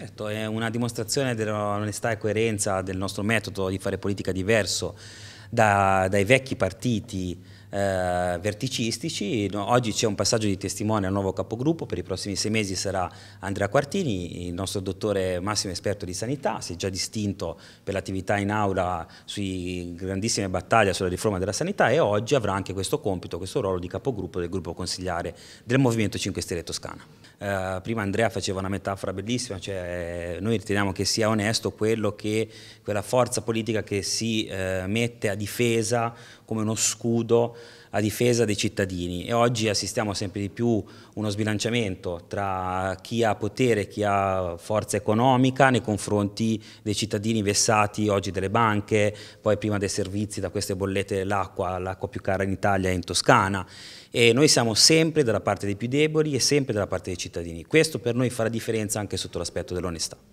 Certo, è una dimostrazione dell'onestà e coerenza del nostro metodo di fare politica diverso da, dai vecchi partiti eh, verticistici. oggi c'è un passaggio di testimone al nuovo capogruppo, per i prossimi sei mesi sarà Andrea Quartini, il nostro dottore massimo esperto di sanità, si è già distinto per l'attività in aula sui grandissime battaglie sulla riforma della sanità e oggi avrà anche questo compito, questo ruolo di capogruppo del gruppo consigliare del Movimento 5 Stelle Toscana. Eh, prima Andrea faceva una metafora bellissima, cioè eh, noi riteniamo che sia onesto quello che, quella forza politica che si eh, mette a difesa come uno scudo a difesa dei cittadini e oggi assistiamo sempre di più a uno sbilanciamento tra chi ha potere, chi ha forza economica nei confronti dei cittadini vessati oggi delle banche, poi prima dei servizi da queste bollette dell'acqua, l'acqua più cara in Italia e in Toscana e noi siamo sempre dalla parte dei più deboli e sempre dalla parte dei cittadini cittadini. Questo per noi farà differenza anche sotto l'aspetto dell'onestà.